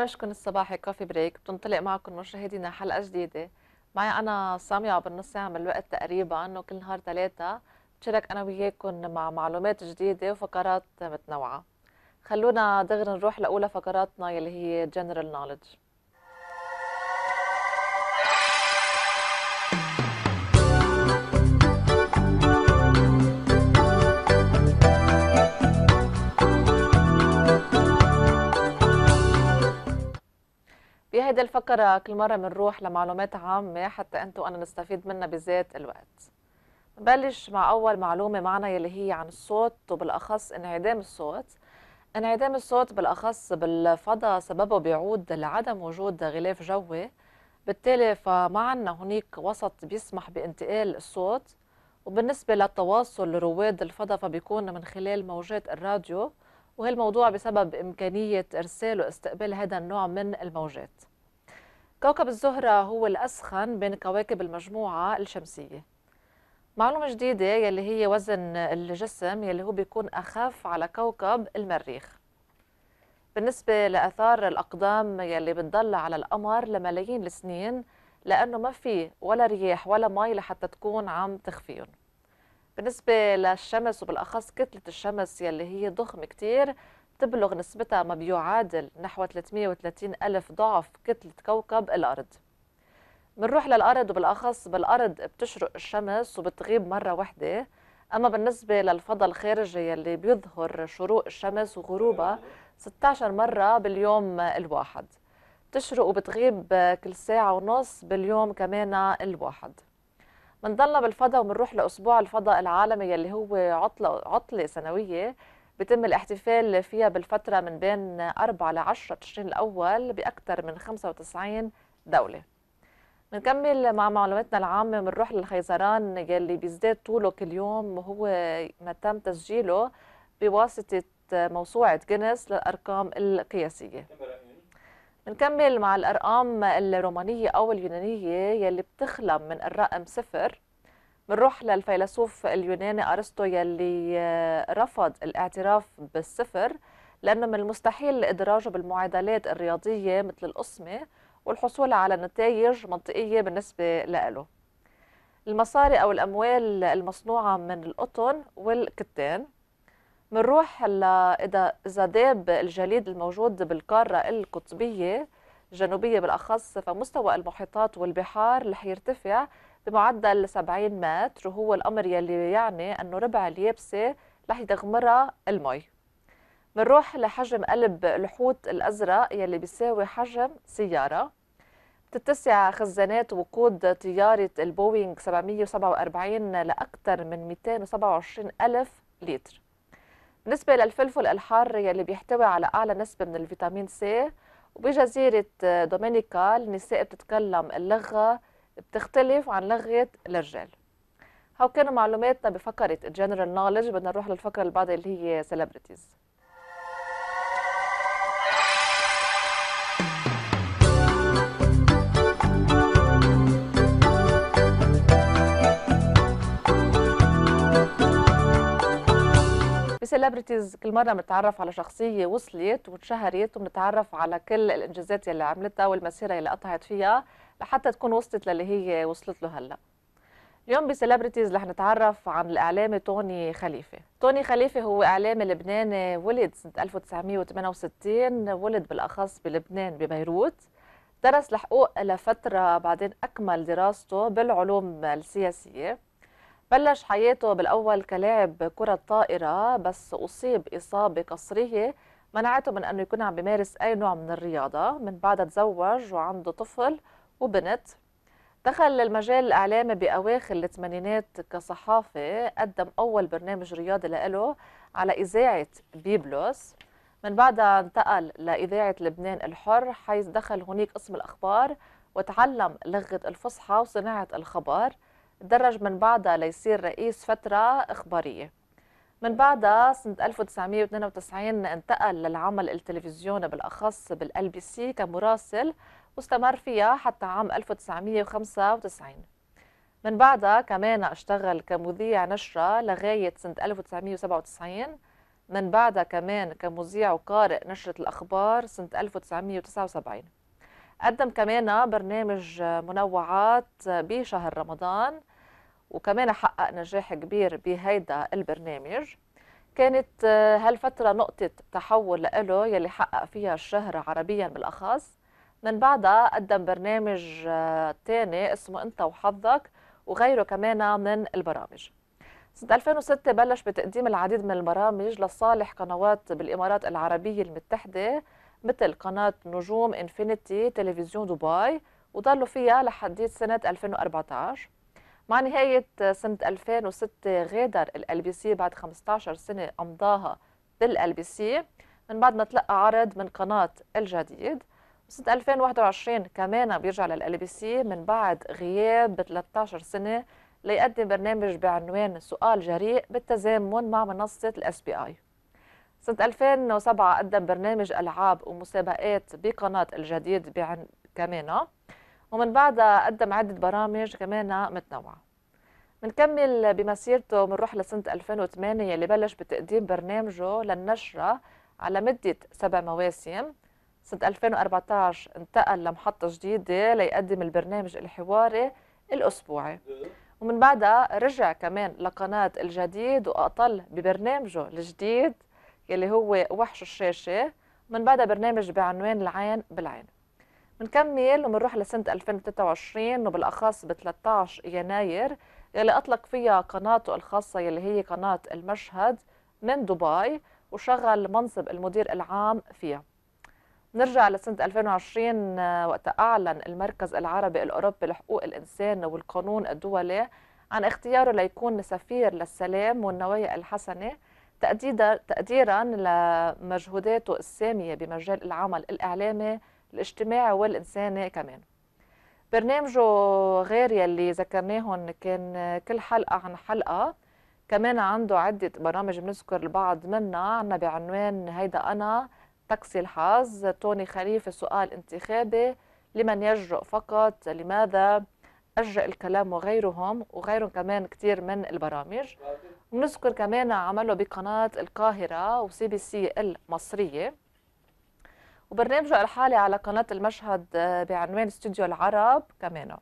برنامجكم الصباحي كوفي بريك بتنطلق معكم مشاهدينا حلقه جديده معي انا ساميه عبر نص ساعه من الوقت تقريبا وكل نهار ثلاثه بتشارك انا وياكم مع معلومات جديده وفقرات متنوعه خلونا دغري نروح لاولى فقراتنا يلي هي جنرال نوليدج بهيدا الفقرة كل مرة بنروح لمعلومات عامة حتى أنتم أنا نستفيد منها بذات الوقت بلش مع أول معلومة معنا يلي هي عن الصوت وبالأخص انعدام الصوت انعدام الصوت بالأخص بالفضاء سببه بيعود لعدم وجود غلاف جوي بالتالي فما عندنا هناك وسط بيسمح بانتقال الصوت وبالنسبة للتواصل لرواد الفضاء فبيكون من خلال موجات الراديو وهالموضوع بسبب إمكانية إرسال واستقبال هذا النوع من الموجات كوكب الزهرة هو الأسخن بين كواكب المجموعة الشمسية معلومة جديدة يلي هي وزن الجسم يلي هو بيكون أخف على كوكب المريخ بالنسبة لأثار الأقدام يلي بتضل على القمر لملايين السنين لأنه ما في ولا رياح ولا مي لحتى تكون عم تخفيهم بالنسبة للشمس وبالأخص كتلة الشمس يلي هي ضخمة كتير تبلغ نسبتها ما بيعادل نحو 330 ألف ضعف كتلة كوكب الأرض منروح للأرض وبالأخص بالأرض بتشرق الشمس وبتغيب مرة واحدة أما بالنسبة للفضاء الخارجي اللي بيظهر شروق الشمس وغروبها 16 مرة باليوم الواحد بتشرق وبتغيب كل ساعة ونص باليوم كمان الواحد منضلنا بالفضاء وبنروح لأسبوع الفضاء العالمي اللي هو عطلة, عطلة سنوية بيتم الاحتفال فيها بالفترة من بين 4 ل 10 تشرين الأول بأكثر من 95 دولة نكمل مع معلوماتنا العامة بنروح للخيزران يلي بيزداد طوله كل يوم وهو ما تم تسجيله بواسطة موسوعة جينيس للأرقام القياسية نكمل مع الأرقام الرومانية أو اليونانية يلي بتخلم من الرقم صفر بنروح للفيلسوف اليوناني ارسطو يلي آه، رفض الاعتراف بالصفر لانه من المستحيل ادراجه بالمعادلات الرياضيه مثل القسمه والحصول على نتائج منطقيه بالنسبه لإله. المصاري او الاموال المصنوعه من القطن والكتان بنروح اذا اذا داب الجليد الموجود بالقاره القطبيه الجنوبيه بالاخص فمستوى المحيطات والبحار رح يرتفع بمعدل 70 متر وهو الأمر يلي يعني أنه ربع اليابسة رح يدغمرها المي بنروح لحجم قلب الحوت الأزرق يلي بيساوي حجم سيارة بتتسع خزانات وقود طيارة البوينغ 747 لأكثر من 227 ألف لتر بالنسبة للفلفل الحار يلي بيحتوي على أعلى نسبة من الفيتامين سي وبجزيرة دومينيكا النساء بتتكلم اللغة بتختلف عن لغة الرجال هاو كانوا معلوماتنا بفقرة الجنرال نولج بدنا نروح للفقرة اللي بعدها اللي هي سيلبرتيز بسيلبرتيز كل مره بنتعرف على شخصيه وصلت وتشهرت وبنتعرف على كل الانجازات يلي عملتها والمسيره يلي قطعت فيها لحتى تكون وصلت للي هي وصلت له هلا اليوم بسليبرتيز رح نتعرف عن الاعلامي توني خليفه توني خليفه هو اعلامي لبناني ولد سنه 1968 ولد بالاخص بلبنان ببيروت درس الحقوق لفتره بعدين اكمل دراسته بالعلوم السياسيه بلش حياته بالاول كلاعب كره طائره بس اصيب اصابه قصريه منعته من انه يكون عم بيمارس اي نوع من الرياضه من بعدها تزوج وعنده طفل وبنت دخل المجال الإعلامي بأواخر الثمانينات كصحافي قدم أول برنامج رياضي لإله على إذاعة بيبلوس من بعدها انتقل لإذاعة لبنان الحر حيث دخل هناك قسم الأخبار وتعلم لغة الفصحى وصناعة الخبر تدرج من بعدها ليصير رئيس فترة إخبارية من بعدها سنة 1992 انتقل للعمل التلفزيوني بالأخص بالال بي سي كمراسل واستمر فيها حتى عام 1995 من بعدها كمان اشتغل كمذيع نشرة لغاية سنة 1997 من بعدها كمان كمذيع وقارئ نشرة الأخبار سنة 1979 قدم كمان برنامج منوعات بشهر رمضان وكمان حقق نجاح كبير بهيدا البرنامج كانت هالفترة نقطة تحول له يلي حقق فيها الشهرة عربيا بالأخص من بعدها قدم برنامج آه، تاني اسمه أنت وحظك وغيره كمان من البرامج سنة 2006 بلش بتقديم العديد من البرامج لصالح قنوات بالإمارات العربية المتحدة مثل قناة نجوم انفينيتي تلفزيون دبي وضلوا فيها لحديت سنة 2014 مع نهاية سنة 2006 غادر ال بي سي بعد 15 سنة أمضاها بال بي سي من بعد ما تلقى عرض من قناة الجديد سنة 2021 كمان بيرجع للال بي سي من بعد غياب 13 سنة ليقدم برنامج بعنوان سؤال جريء بالتزامن مع منصة الاس بي اي. سنة 2007 قدم برنامج ألعاب ومسابقات بقناة الجديد بعن كمان ومن بعدها قدم عدة برامج كمان متنوعة. بنكمل بمسيرته بنروح لسنة 2008 اللي بلش بتقديم برنامجه للنشرة على مدة سبع مواسم سنة 2014 انتقل لمحطة جديدة ليقدم البرنامج الحواري الأسبوعي ومن بعدها رجع كمان لقناة الجديد وأطل ببرنامجه الجديد يلي هو وحش الشاشة من بعدها برنامج بعنوان العين بالعين بنكمل وبنروح لسنة 2023 وبالأخص ب 13 يناير يلي أطلق فيها قناته الخاصة يلي هي قناة المشهد من دبي وشغل منصب المدير العام فيها نرجع لسنة 2020 آه، وقت أعلن المركز العربي الأوروبي لحقوق الإنسان والقانون الدولي عن اختياره ليكون سفير للسلام والنوايا الحسنة تقديرا لمجهوداته السامية بمجال العمل الإعلامي الاجتماعي والإنساني كمان برنامجه غير يلي ذكرناهم كان آه، كل حلقة عن حلقة كمان عنده عدة برامج بنذكر البعض منها عنا بعنوان هيدا أنا تكسي الحظ توني خريف سؤال انتخابي لمن يجرؤ فقط لماذا أجرأ الكلام وغيرهم وغيرهم كمان كتير من البرامج ونذكر كمان عمله بقناة القاهرة وسي بي سي المصرية وبرنامجه الحالي على قناة المشهد بعنوان استوديو العرب كمان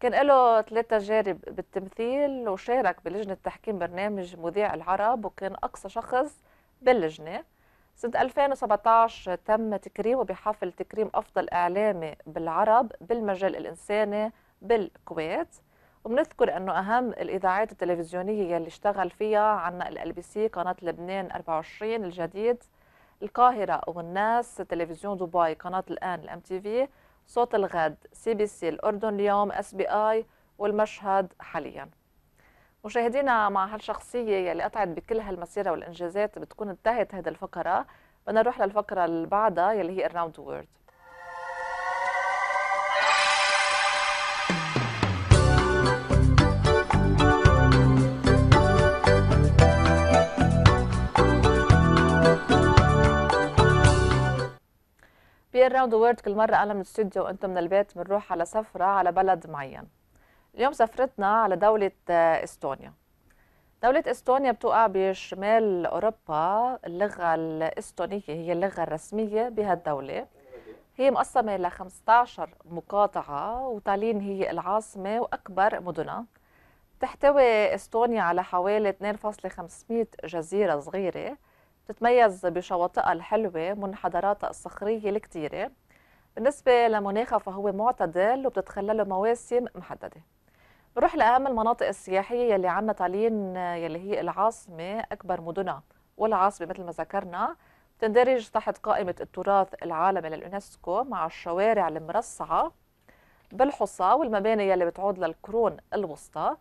كان له ثلاث تجارب بالتمثيل وشارك بلجنة تحكيم برنامج مذيع العرب وكان أقصى شخص باللجنة سنة 2017 تم تكريمه بحفل تكريم أفضل إعلامي بالعرب بالمجال الإنساني بالكويت وبنذكر أنه أهم الإذاعات التلفزيونية يلي اشتغل فيها عنا ال بي سي قناة لبنان 24 الجديد القاهرة والناس تلفزيون دبي قناة الآن الام تي في صوت الغد سي بي سي الأردن اليوم اس بي آي والمشهد حالياً مشاهدينا مع هالشخصية اللي قطعت بكل هالمسيرة والإنجازات بتكون انتهت هذه الفقرة بدنا نروح للفقرة اللي بعدها يلي هي الراوند Around the World كل مرة أنا من الاستوديو وأنتم من البيت بنروح على سفرة على بلد معين اليوم سفرتنا على دولة آه، استونيا دولة استونيا بتقع بشمال اوروبا اللغة الاستونية هي اللغة الرسمية بهالدولة هي مقسمة ل 15 مقاطعة وتالين هي العاصمة وأكبر مدنها تحتوي استونيا على حوالي 2.500 جزيرة صغيرة تتميز بشواطئها الحلوة منحدراتها الصخرية الكتيرة بالنسبة لمناخها فهو معتدل وبتتخلله مواسم محددة بنروح لأهم المناطق السياحية يلي عنا تالين يلي هي العاصمة أكبر مدنها والعاصمة مثل ما ذكرنا تندرج تحت قائمة التراث العالمي لليونسكو مع الشوارع المرصعة بالحصى والمباني يلي بتعود للقرون الوسطى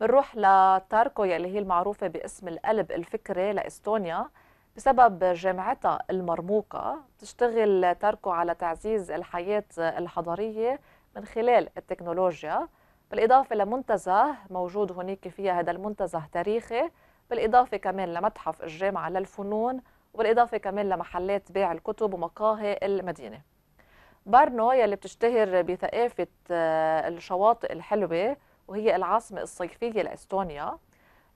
بنروح لتاركو يلي هي المعروفة باسم القلب الفكري لإستونيا بسبب جامعتها المرموقة بتشتغل تاركو على تعزيز الحياة الحضارية من خلال التكنولوجيا بالإضافة لمنتزه موجود هناك فيها هذا المنتزه تاريخي بالإضافة كمان لمتحف الجامعة للفنون وبالإضافة كمان لمحلات بيع الكتب ومقاهي المدينة برنو يلي بتشتهر بثقافة آه، الشواطئ الحلوة وهي العاصمة الصيفية لإستونيا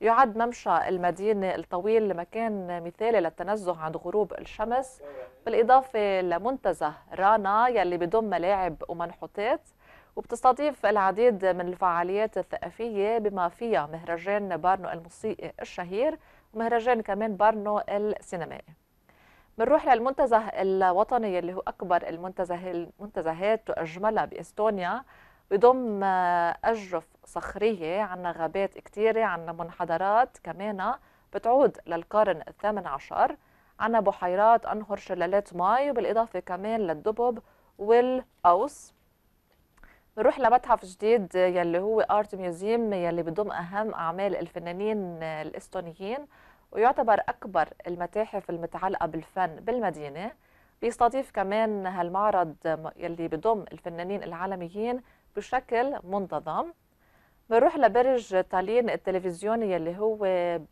يعد ممشى المدينة الطويل لمكان مثالي للتنزه عند غروب الشمس بالإضافة لمنتزه رانا يلي بضم ملاعب ومنحوتات وبتستضيف العديد من الفعاليات الثقافية بما فيها مهرجان بارنو الموسيقي الشهير ومهرجان كمان بارنو السينمائي بنروح للمنتزه الوطني اللي هو أكبر المنتزه المنتزهات وأجملها بإستونيا بضم أجرف صخرية عنا غابات كتيرة عنا منحدرات كمان بتعود للقرن الثامن عشر عنا بحيرات أنهر شلالات مي وبالإضافة كمان للدبب والقوس بنروح لمتحف جديد يلي هو ارت ميوزيوم يلي بضم اهم اعمال الفنانين الاستونيين ويعتبر اكبر المتاحف المتعلقه بالفن بالمدينه بيستضيف كمان هالمعرض يلي بضم الفنانين العالميين بشكل منتظم بنروح لبرج تالين التلفزيوني يلي هو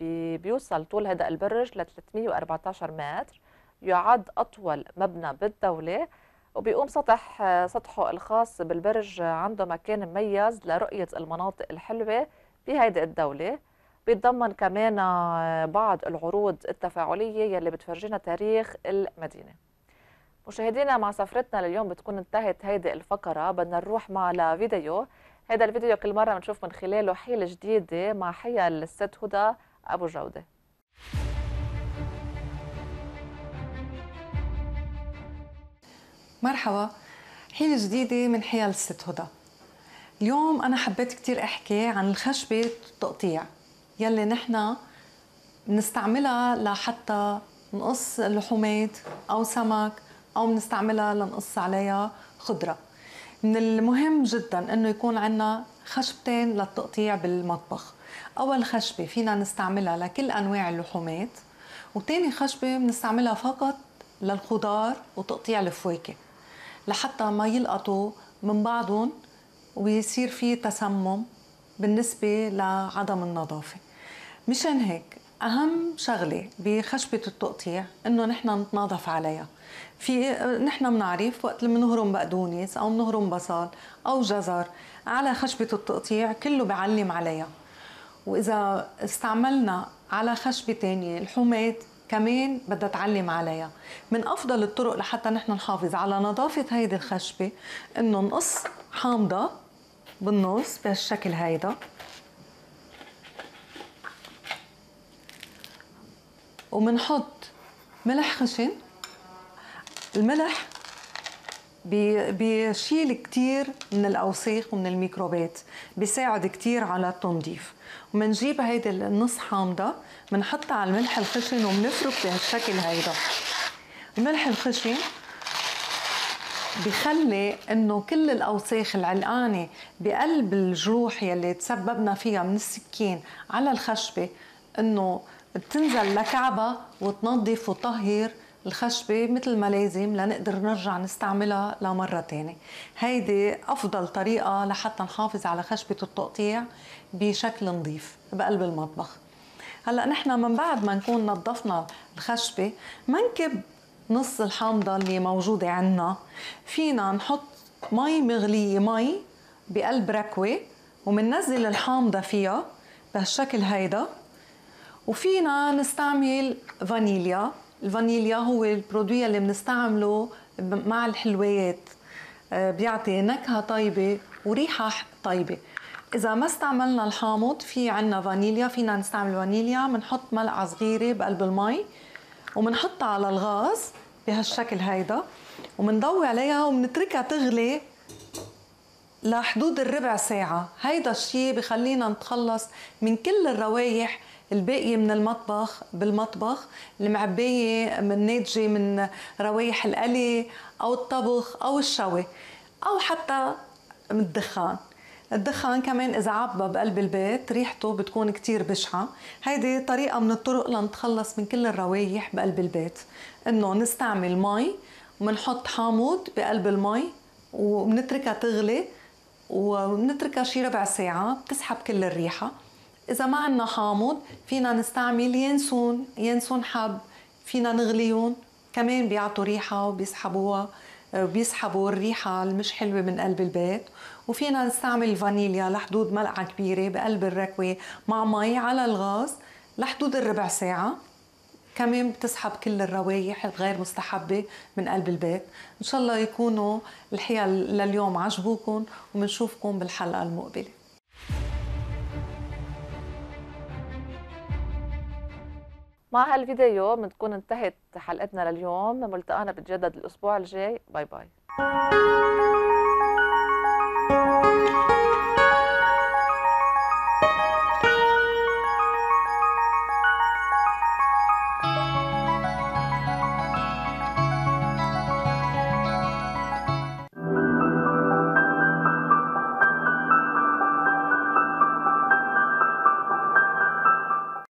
بي بيوصل طول هذا البرج ل 314 متر يعد اطول مبنى بالدوله وبيقوم سطح سطحه الخاص بالبرج عنده مكان مميز لرؤية المناطق الحلوة بهيدي الدولة بيتضمن كمان آه، بعض العروض التفاعلية يلي بتفرجينا تاريخ المدينة مشاهدينا مع سفرتنا لليوم بتكون انتهت هيدي الفقرة بدنا نروح مع لفيديو هذا الفيديو كل مرة بنشوف من خلاله حيل جديدة مع حيل الست هدى أبو جودة مرحبا حيلة جديدة من حيل الست هدى اليوم أنا حبيت كتير أحكي عن الخشبة التقطيع يلي نحنا بنستعملها لحتى نقص لحومات أو سمك أو بنستعملها لنقص عليها خضرة من المهم جدا انه يكون عندنا خشبتين للتقطيع بالمطبخ اول خشبه فينا نستعملها لكل انواع اللحومات وتاني خشبه بنستعملها فقط للخضار وتقطيع الفواكه لحتى ما يلقطوا من بعضهم ويصير في تسمم بالنسبة لعدم النظافة مشان هيك أهم شغلة بخشبة التقطيع إنه نحن نتناظف عليها في نحن بنعرف وقت اللي بنهرم بقدونس أو بنهرم بصل أو جزر على خشبة التقطيع كله بعلم عليها وإذا استعملنا على خشبة تانية الحومات كمان بدها تعلم عليها من افضل الطرق لحتى نحن نحافظ على نظافه هيدي الخشبه انه نقص حامضه بالنص بهالشكل هيدا ومنحط ملح خشن الملح بيشيل كتير من الاوساخ ومن الميكروبات بيساعد كتير على التنظيف ومنجيب هيدي النص حامضه بنحطها على الملح الخشن وبنفرك بهالشكل هيدا الملح الخشن بخلي انه كل الاوساخ العلقانه بقلب الجروح يلي تسببنا فيها من السكين على الخشبه انه بتنزل لكعبها وتنظف وتطهر الخشبة مثل ما لازم لنقدر نرجع نستعملها لمرة تانية هيدي أفضل طريقة لحتى نحافظ على خشبة التقطيع بشكل نظيف بقلب المطبخ هلا نحن من بعد ما نكون نظفنا الخشبة منكب نص الحامضة اللي موجودة عندنا فينا نحط مي مغلية مي بقلب ركوة ومننزل الحامضة فيها بهالشكل هيدا وفينا نستعمل فانيليا الفانيليا هو البرودوي اللي بنستعمله مع الحلويات آه، بيعطي نكهه طيبه وريحه طيبه اذا ما استعملنا الحامض في عنا فانيليا فينا نستعمل فانيليا بنحط ملعقه صغيره بقلب المي وبنحطها على الغاز بهالشكل هيدا وبنضوي عليها وبنتركها تغلي لحدود الربع ساعة هيدا الشيء بخلينا نتخلص من كل الروائح الباقي من المطبخ بالمطبخ المعباية من ناتجة من روايح القلي أو الطبخ أو الشوي أو حتى من الدخان الدخان كمان إذا عبى بقلب البيت ريحته بتكون كتير بشعة هيدي طريقة من الطرق لنتخلص من كل الروايح بقلب البيت إنه نستعمل مي ومنحط حامض بقلب المي وبنتركها تغلي وبنتركها شي ربع ساعة بتسحب كل الريحة إذا ما عنا حامض فينا نستعمل ينسون ينسون حب فينا نغليهم كمان بيعطوا ريحة وبيسحبوها آه، بيسحبوا الريحة المش حلوة من قلب البيت وفينا نستعمل الفانيليا لحدود ملعقة كبيرة بقلب الركوة مع مي على الغاز لحدود الربع ساعة كمان بتسحب كل الروايح الغير مستحبة من قلب البيت إن شاء الله يكونوا الحيل لليوم عجبوكم ومنشوفكم بالحلقة المقبلة مع هالفيديو بنكون انتهت حلقتنا لليوم ملتقانا بتجدد الاسبوع الجاي باي باي